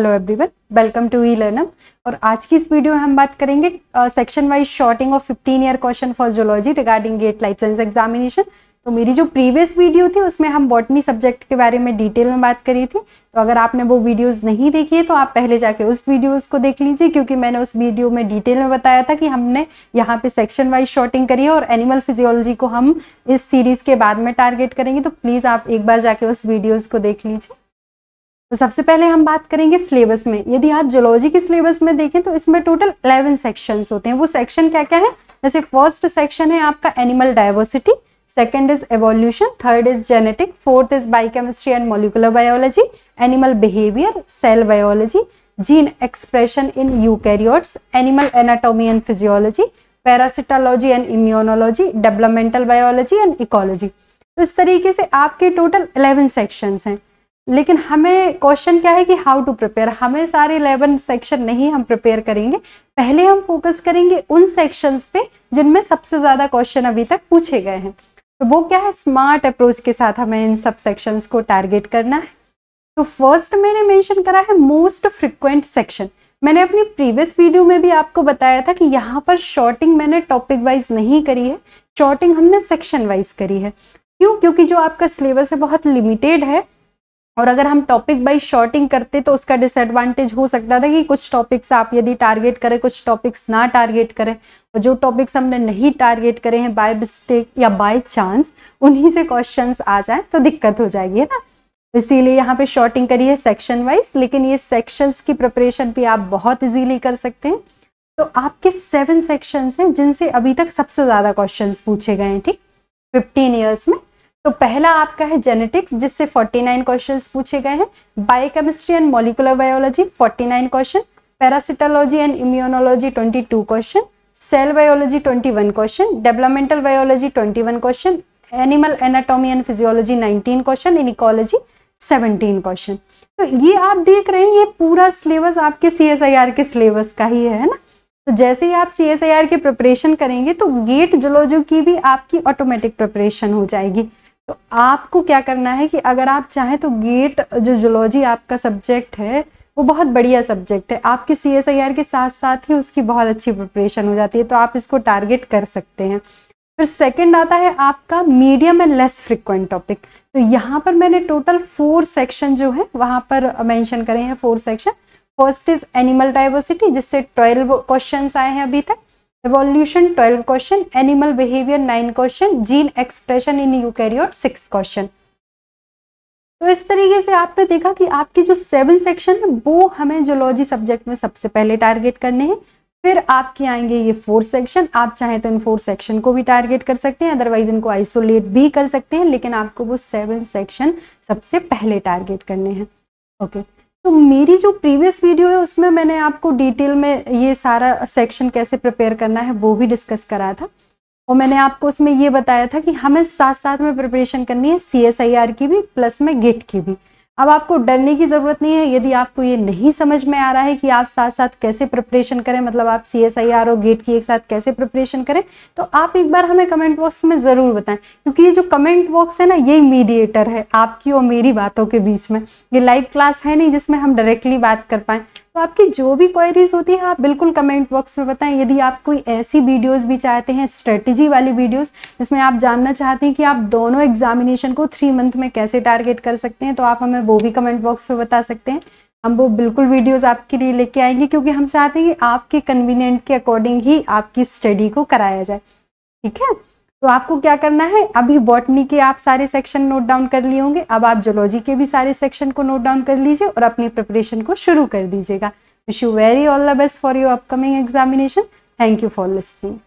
Hello everyone welcome to ई लर्नम और आज की इस वीडियो में हम बात करेंगे section wise sorting of 15 year question for zoology regarding GATE life science examination तो मेरी जो प्रीवियस वीडियो थी उसमें हम बॉटनी सब्जेक्ट के बारे में डिटेल में बात करी थी तो अगर आपने वो वीडियोज नहीं देखी है तो आप पहले जाके उस वीडियोज को देख लीजिए क्योंकि मैंने उस वीडियो में डिटेल में बताया था कि हमने यहाँ पे सेक्शन वाइज शॉर्टिंग करी है और एनिमल फिजियोलॉजी को हम इस सीरीज के बाद में टारगेट करेंगे तो प्लीज़ आप एक बार जाके उस वीडियोज़ को देख लीजिए तो सबसे पहले हम बात करेंगे सिलेबस में यदि आप जोलॉजी के सिलेबस में देखें तो इसमें टोटल अलेवन सेक्शंस होते हैं वो सेक्शन क्या क्या है जैसे फर्स्ट सेक्शन है आपका animal diversity second is evolution third is genetic fourth is biochemistry and molecular biology animal behaviour cell biology gene expression in eukaryotes animal anatomy and physiology parasitology and immunology developmental biology and ecology तो इस तरीके से आपके total eleven sections हैं लेकिन हमें question क्या है कि हाउ टू प्रिपेयर हमें सारे इलेवन सेक्शन नहीं हम प्रिपेयर करेंगे पहले हम फोकस करेंगे उन सेक्शंस पे जिनमें सबसे ज़्यादा क्वेश्चन अभी तक पूछे गए हैं तो वो क्या है स्मार्ट अप्रोच के साथ हमें इन सब सेक्शंस को टारगेट करना है तो फर्स्ट मैंने मेंशन करा है मोस्ट फ्रिक्वेंट सेक्शन मैंने अपनी प्रीवियस वीडियो में भी आपको बताया था कि यहाँ पर शॉर्टिंग मैंने टॉपिक वाइज नहीं करी है शॉर्टिंग हमने सेक्शन वाइज करी है क्यों क्योंकि जो आपका सिलेबस है बहुत लिमिटेड है और अगर हम टॉपिक बाई शॉर्टिंग करते तो उसका डिसएडवांटेज हो सकता था कि कुछ टॉपिक्स आप यदि टारगेट करें कुछ टॉपिक्स ना टारगेट करें और जो टॉपिक्स हमने नहीं टारगेट करे हैं बाय मिस्टेक या बाय चांस उन्हीं से क्वेश्चंस आ जाए तो दिक्कत हो जाएगी है ना तो इसीलिए यहाँ पे शॉर्टिंग करिए सेक्शन वाइज लेकिन ये सेक्शंस की प्रिपरेशन भी आप बहुत इजीली कर सकते हैं तो आपके सेवन सेक्शंस हैं जिनसे अभी तक सबसे ज़्यादा क्वेश्चंस पूछे गए हैं ठीक फिफ्टीन ईयर्स में तो पहला आपका है जेनेटिक्स जिससे 49 क्वेश्चंस पूछे गए हैं biochemistry and molecular biology 49 question parasitology and immunology 22 question cell biology 21 question developmental biology 21 question animal anatomy and physiology 19 question in ecology question तो ये आप देख रहे हैं ये पूरा सिलेबस आपके सी के सिलेबस का ही है ना तो जैसे ही आप सी एस आई आर की प्रिपरेशन करेंगे तो गेट जोलॉजी की भी आपकी ऑटोमेटिक प्रिपरेशन हो जाएगी तो आपको क्या करना है कि अगर आप चाहें तो गेट जो जोलॉजी आपका सब्जेक्ट है वो बहुत बढ़िया सब्जेक्ट है आपके सी एस आई आर के साथ साथ ही उसकी बहुत अच्छी प्रिपरेशन हो जाती है तो आप इसको टारगेट कर सकते हैं फिर सेकंड आता है आपका medium and less frequent topic तो यहाँ पर मैंने टोटल फोर सेक्शन जो है वहाँ पर मैंशन करे हैं four section first is animal diversity जिससे ट्वेल्व क्वेश्चन आए हैं अभी तक evolution 12 question animal behavior 9 question gene expression in eukaryote six question तो इस तरीके से आपने देखा कि आपके जो सेवन सेक्शन है वो हमें जोलॉजी सब्जेक्ट में सबसे पहले टारगेट करने हैं फिर आपके आएंगे ये फोर सेक्शन आप चाहें तो इन फोर सेक्शन को भी टारगेट कर सकते हैं अदरवाइज इनको आइसोलेट भी कर सकते हैं लेकिन आपको वो सेवन सेक्शन सबसे पहले टारगेट करने हैं ओके okay. तो मेरी जो प्रीवियस वीडियो है उसमें मैंने आपको डिटेल में ये सारा सेक्शन कैसे प्रिपेयर करना है वो भी डिस्कस कराया था और मैंने आपको उसमें ये बताया था कि हमें साथ साथ में प्रिपरेशन करनी है सी की भी प्लस में गेट की भी अब आपको डरने की ज़रूरत नहीं है यदि आपको ये नहीं समझ में आ रहा है कि आप साथ साथ कैसे प्रिपरेशन करें मतलब आप सी एस आई आर और गेट की एक साथ कैसे प्रिपरेशन करें तो आप एक बार हमें कमेंट बॉक्स में ज़रूर बताएं क्योंकि ये जो कमेंट बॉक्स है ना ये मीडिएटर है आपकी और मेरी बातों के बीच में ये लाइव क्लास है नहीं जिसमें हम डायरेक्टली बात कर पाएँ आपकी जो भी क्वेरीज होती है आप बिल्कुल कमेंट बॉक्स में बताएं यदि आप कोई ऐसी वीडियोस भी चाहते हैं स्ट्रेटजी वाली वीडियोस जिसमें आप जानना चाहते हैं कि आप दोनों एग्जामिनेशन को थ्री मंथ में कैसे टारगेट कर सकते हैं तो आप हमें वो भी कमेंट बॉक्स में बता सकते हैं हम वो बिल्कुल वीडियोज आपके लिए लेके आएंगे क्योंकि हम चाहते हैं कि आपके कन्वीनियंट के अकॉर्डिंग ही आपकी स्टडी को कराया जाए ठीक है तो आपको क्या करना है अभी बॉटनी के आप सारे सेक्शन नोट डाउन कर लिए होंगे अब आप जोलॉजी के भी सारे सेक्शन को नोट डाउन कर लीजिए और अपनी प्रिपरेशन को शुरू कर दीजिएगा wish you very all the best for your upcoming examination thank you for listing